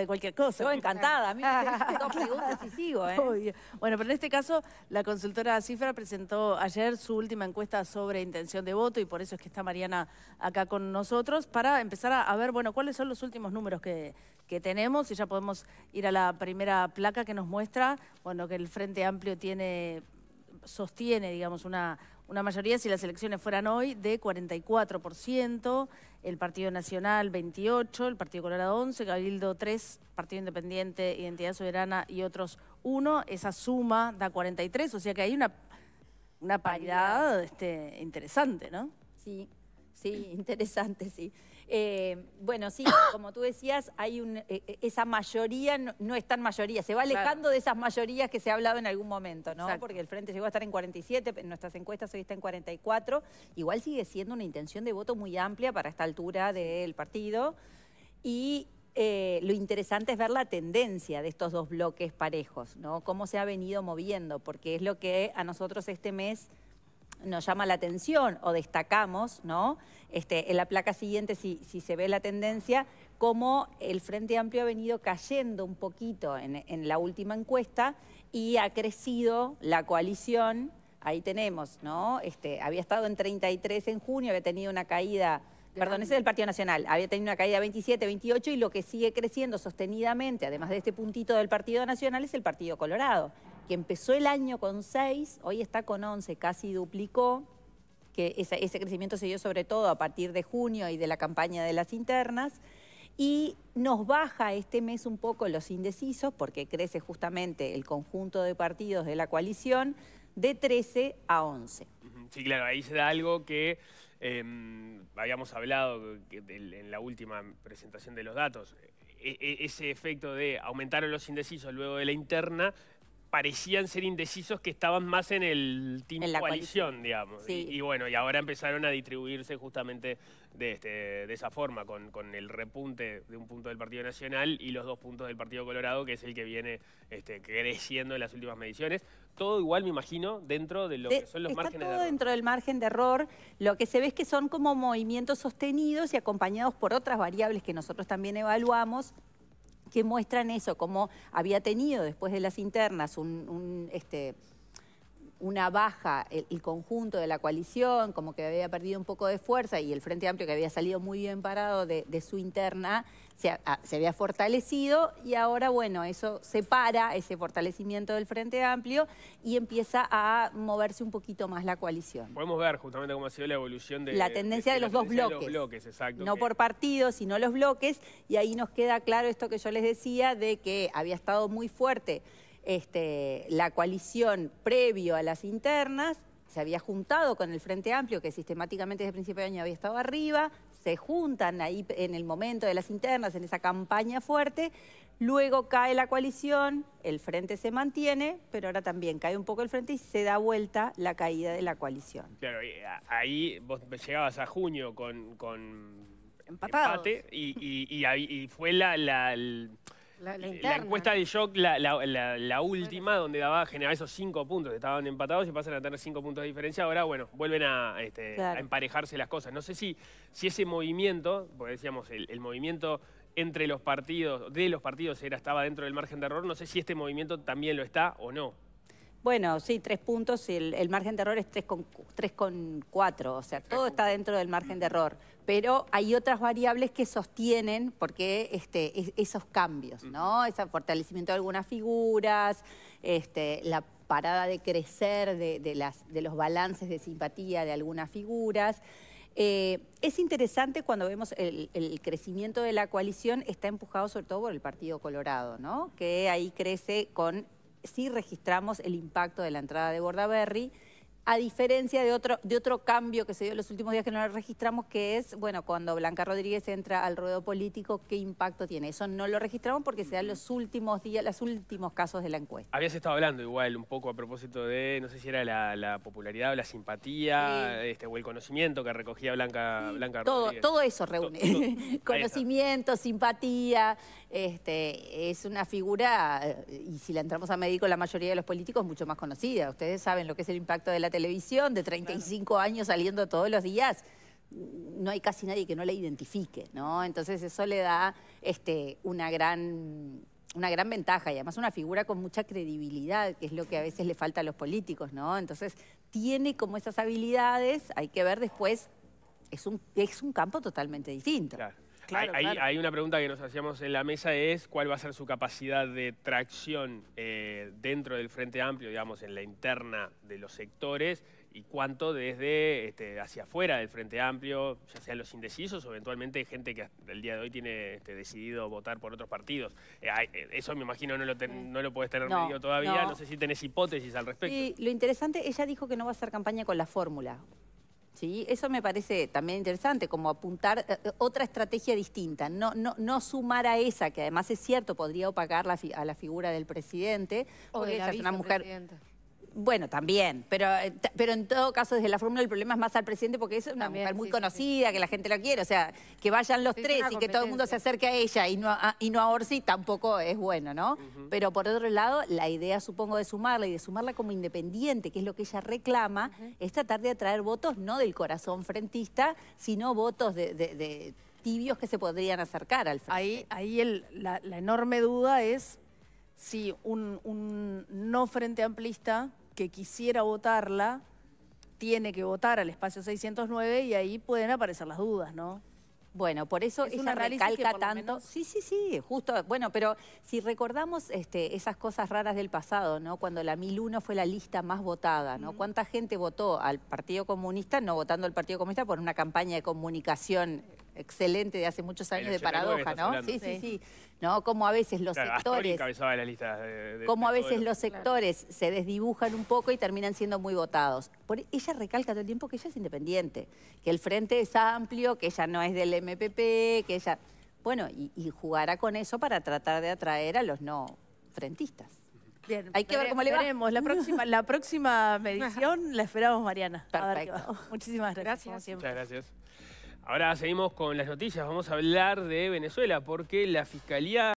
de cualquier cosa. encantada, a mí me dos preguntas y sigo. ¿eh? Bueno, pero en este caso la consultora Cifra presentó ayer su última encuesta sobre intención de voto y por eso es que está Mariana acá con nosotros para empezar a, ver, bueno, cuáles son los últimos números que, que tenemos y ya podemos ir a la primera placa que nos muestra, bueno, que el Frente Amplio tiene sostiene, digamos, una, una mayoría, si las elecciones fueran hoy, de 44%, el Partido Nacional 28%, el Partido Colorado 11%, Cabildo 3%, Partido Independiente, Identidad Soberana y otros 1%. Esa suma da 43%, o sea que hay una, una paridad este, interesante, ¿no? Sí, sí, interesante, sí. Eh, bueno, sí, como tú decías, hay un, eh, eh, esa mayoría no, es tan mayoría, se va alejando de esas mayorías que se ha hablado en algún momento, ¿no? Porque el Frente llegó a estar en 47, en nuestras encuestas hoy está en 44, igual sigue siendo una intención de voto muy amplia para esta altura del partido. Y lo interesante es ver la tendencia de estos dos bloques parejos, ¿no? Cómo se ha venido moviendo, porque es lo que a nosotros este mes nos llama la atención o destacamos, ¿no? Este, en la placa siguiente, si, se ve la tendencia, como el Frente Amplio ha venido cayendo un poquito en, la última encuesta y ha crecido la coalición. Ahí tenemos, ¿no? Este, había estado en 33 en junio, había tenido una caída Perdón, ese es el Partido Nacional. Había tenido una caída 27, 28 y lo que sigue creciendo sostenidamente, además de este puntito del Partido Nacional, es el Partido Colorado que empezó el año con 6, hoy está con 11, casi duplicó, que ese, crecimiento se dio sobre todo a partir de junio y de la campaña de las internas, y nos baja este mes un poco los indecisos, porque crece justamente el conjunto de partidos de la coalición, de 13 a 11. Sí, claro, ahí se da algo que em, habíamos hablado en la última presentación de los datos. E, e, ese efecto de aumentaron los indecisos luego de la interna parecían ser indecisos que estaban más en el team en la coalición, digamos. Y, bueno, y ahora empezaron a distribuirse justamente de, este, de esa forma, con, con, el repunte de un punto del Partido Nacional y los dos puntos del Partido Colorado, que es el que viene este, creciendo en las últimas mediciones. Todo igual, me imagino, dentro de lo que son los márgenes de error. dentro del margen de error. Lo que se ve es que son como movimientos sostenidos y acompañados por otras variables que nosotros también evaluamos, que muestran eso, cómo había tenido después de las internas un, un este, una baja el, conjunto de la coalición, como que había perdido un poco de fuerza y el Frente Amplio que había salido muy bien parado de, su interna ah, se, había fortalecido y ahora, bueno, eso separa ese fortalecimiento del Frente Amplio y empieza a moverse un poquito más la coalición. Podemos ver justamente cómo ha sido la evolución de... La tendencia de, los dos bloques. exacto, no por partidos, sino los bloques y ahí nos queda claro esto que yo les decía de que había estado muy fuerte este, la coalición previo a las internas se había juntado con el Frente Amplio, que sistemáticamente desde principios principio de año había estado arriba, se juntan ahí en el momento de las internas, en esa campaña fuerte, luego cae la coalición, el Frente se mantiene, pero ahora también cae un poco el Frente y se da vuelta la caída de la coalición. Claro, ah, ahí vos llegabas a junio con, con empate y, fue la, la, eh, encuesta de shock, la, última, donde daba a esos cinco puntos estaban empatados y pasan a tener cinco puntos de diferencia. Ahora, bueno, vuelven a, este, emparejarse las cosas. No sé si, si ese movimiento, porque decíamos, el, movimiento entre los partidos, de los partidos era, estaba dentro del margen de error, no sé si este movimiento también lo está o no. Bueno, sí, tres puntos, el, el margen de error es 3,4, o sea, todo está dentro del margen de error, pero hay otras variables que sostienen, porque este, esos cambios, ¿no? Ese fortalecimiento de algunas figuras, este, la parada de crecer de, los balances de simpatía de algunas figuras, eh, es interesante cuando vemos el, el, crecimiento de la coalición, está empujado sobre todo por el Partido Colorado, ¿no? que ahí crece con sí registramos el impacto de la entrada de Bordaberry a diferencia de otro, de otro cambio que se dio en los últimos días que no lo registramos, que es, bueno, cuando Blanca Rodríguez entra al ruedo político, ¿qué impacto tiene? Eso no lo registramos porque se dan los últimos días, los últimos casos de la encuesta. Habías estado hablando igual un poco a propósito de, no sé si era la, popularidad o la simpatía, este, o el conocimiento que recogía Blanca, Rodríguez. Todo eso reúne. conocimiento, simpatía, este, es una figura, eh, y si la entramos a médico, la mayoría de los políticos es mucho más conocida. Ustedes saben lo que es el impacto de la televisión de 35 años saliendo todos los días, no hay casi nadie que no le identifique, ¿no? Entonces eso le da este, una gran una gran ventaja y además una figura con mucha credibilidad, que es lo que a veces le falta a los políticos, ¿no? Entonces tiene como esas habilidades, hay que ver después, es un, es un campo totalmente distinto hay, una pregunta que nos hacíamos en la mesa, es cuál va a ser su capacidad de tracción eh, dentro del Frente Amplio, digamos, en la interna de los sectores, y cuánto desde este, hacia afuera del Frente Amplio, ya sean los indecisos o eventualmente gente que el día de hoy tiene este, decidido votar por otros partidos. Eh, eh, eso me imagino no lo, ten, no lo tener medio todavía, no. sé si tenés hipótesis al respecto. Y lo interesante, ella dijo que no va a hacer campaña con la fórmula. Sí, eso me parece también interesante, como apuntar eh, eh, otra estrategia distinta, no, no, no sumar a esa, que además es cierto, podría opacar a la figura del presidente, o porque una mujer bueno, también, pero, eh, pero en todo caso desde la fórmula el problema es más al presidente porque es una mujer muy conocida, que la gente la quiere, o sea, que vayan los tres y que todo el mundo se acerque a ella y no a, y no a Orsi tampoco es bueno, ¿no? Pero por otro lado, la idea supongo de sumarla y de sumarla como independiente, que es lo que ella reclama, es tratar de atraer votos no del corazón frentista, sino votos de, tibios que se podrían acercar al frente. Ahí, ahí la enorme duda es sí, un, no frente amplista que quisiera votarla tiene que votar al espacio 609 y ahí pueden aparecer las dudas, ¿no? Bueno, por eso es una recalca tanto. Sí, sí, sí, justo. Bueno, pero si recordamos este, esas cosas raras del pasado, ¿no? Cuando la 1001 fue la lista más votada, ¿no? Mm. ¿Cuánta gente votó al Partido Comunista, no votando al Partido Comunista por una campaña de comunicación excelente de hace muchos años de paradoja, ¿no? Sí, sí, sí. ¿No? Como a veces los sectores... como a veces los, sectores se desdibujan un poco y terminan siendo muy votados. Por, e, ella recalca todo el tiempo que ella es independiente, que el frente es amplio, que ella no es del MPP, que ella... Bueno, y, jugará con eso para tratar de atraer a los no frentistas. Bien, hay que ver cómo le va. La próxima, la próxima medición la esperamos, Mariana. Perfecto. Muchísimas gracias. Muchas gracias. Ahora seguimos con las noticias. Vamos a hablar de Venezuela porque la Fiscalía...